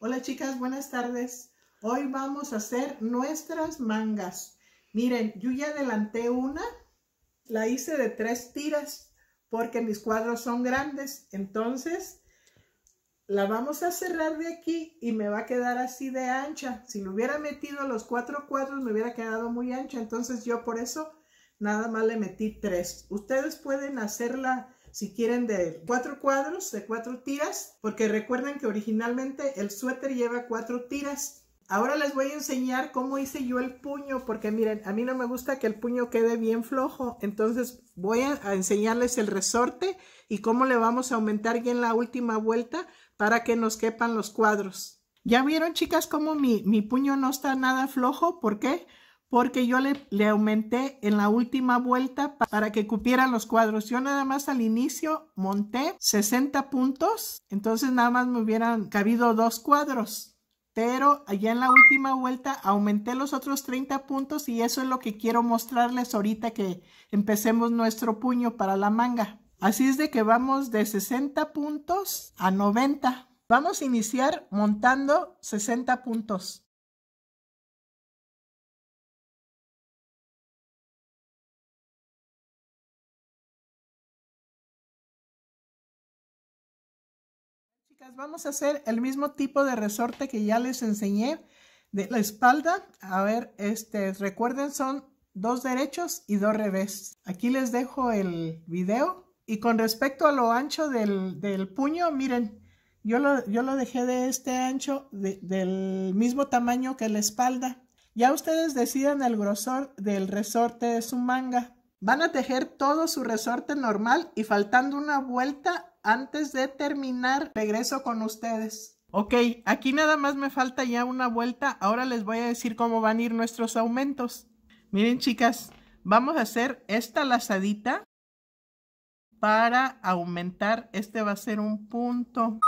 Hola chicas, buenas tardes. Hoy vamos a hacer nuestras mangas. Miren, yo ya adelanté una, la hice de tres tiras porque mis cuadros son grandes. Entonces, la vamos a cerrar de aquí y me va a quedar así de ancha. Si lo hubiera metido los cuatro cuadros me hubiera quedado muy ancha. Entonces yo por eso nada más le metí tres. Ustedes pueden hacerla si quieren, de cuatro cuadros, de cuatro tiras, porque recuerden que originalmente el suéter lleva cuatro tiras. Ahora les voy a enseñar cómo hice yo el puño, porque miren, a mí no me gusta que el puño quede bien flojo, entonces voy a, enseñarles el resorte y cómo le vamos a aumentar bien la última vuelta para que nos quepan los cuadros. ¿Ya vieron, chicas, cómo mi, mi puño no está nada flojo? ¿Por qué? porque yo le, aumenté en la última vuelta para que cupieran los cuadros. Yo nada más al inicio monté 60 puntos, entonces nada más me hubieran cabido dos cuadros. Pero allá en la última vuelta aumenté los otros 30 puntos y eso es lo que quiero mostrarles ahorita que empecemos nuestro puño para la manga. Así es de que vamos de 60 puntos a 90. Vamos a iniciar montando 60 puntos. vamos a hacer el mismo tipo de resorte que ya les enseñé de la espalda. A ver, este, recuerden, son dos derechos y dos revés. Aquí les dejo el video. Y con respecto a lo ancho del, puño, miren, yo lo, yo lo, dejé de este ancho, del mismo tamaño que la espalda. Ya ustedes decidan el grosor del resorte de su manga. Van a tejer todo su resorte normal y faltando una vuelta antes de terminar, regreso con ustedes. Ok, aquí nada más me falta ya una vuelta. Ahora les voy a decir cómo van a ir nuestros aumentos. Miren chicas, vamos a hacer esta lazadita para aumentar. Este va a ser un punto.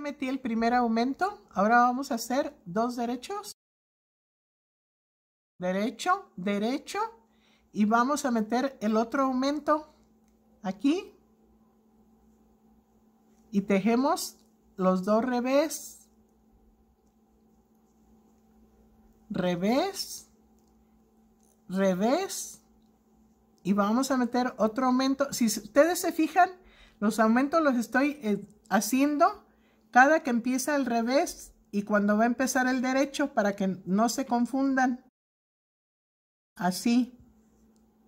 metí el primer aumento, ahora vamos a hacer dos derechos. Derecho, derecho. Y vamos a meter el otro aumento aquí. Y tejemos los dos revés. Revés. Revés. Y vamos a meter otro aumento. Si ustedes se fijan, los aumentos los estoy eh, haciendo cada que empieza al revés y cuando va a empezar el derecho para que no se confundan. Así,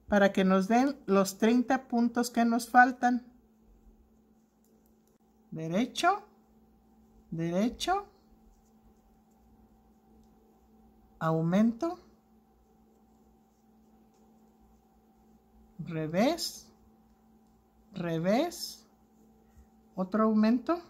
para que nos den los 30 puntos que nos faltan. Derecho, derecho, aumento, revés, revés, otro aumento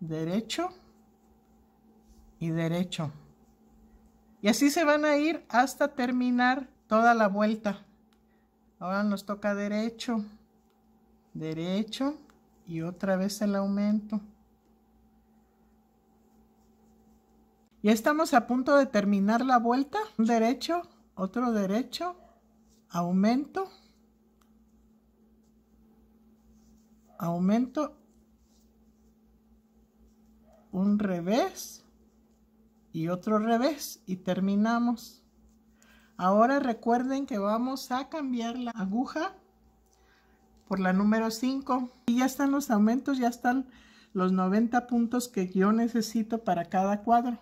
derecho y derecho. Y así se van a ir hasta terminar toda la vuelta. Ahora nos toca derecho, derecho y otra vez el aumento. Ya estamos a punto de terminar la vuelta. derecho, otro derecho, aumento, aumento un revés y otro revés y terminamos. Ahora recuerden que vamos a cambiar la aguja por la número 5. Y ya están los aumentos, ya están los 90 puntos que yo necesito para cada cuadro.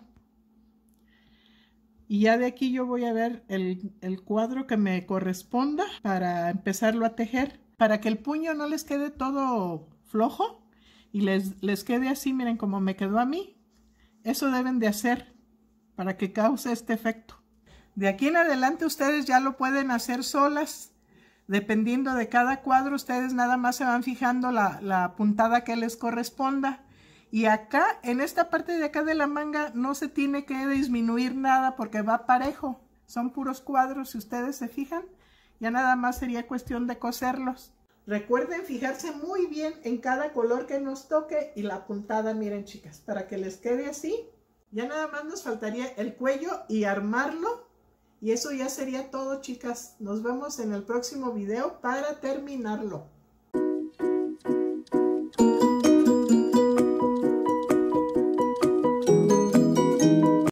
Y ya de aquí yo voy a ver el, el cuadro que me corresponda para empezarlo a tejer. Para que el puño no les quede todo flojo, y les, quede así, miren como me quedó a mí. Eso deben de hacer para que cause este efecto. De aquí en adelante ustedes ya lo pueden hacer solas. Dependiendo de cada cuadro, ustedes nada más se van fijando la, la puntada que les corresponda. Y acá, en esta parte de acá de la manga, no se tiene que disminuir nada porque va parejo. Son puros cuadros, si ustedes se fijan. Ya nada más sería cuestión de coserlos. Recuerden fijarse muy bien en cada color que nos toque y la puntada, miren chicas, para que les quede así. Ya nada más nos faltaría el cuello y armarlo. Y eso ya sería todo, chicas. Nos vemos en el próximo video para terminarlo.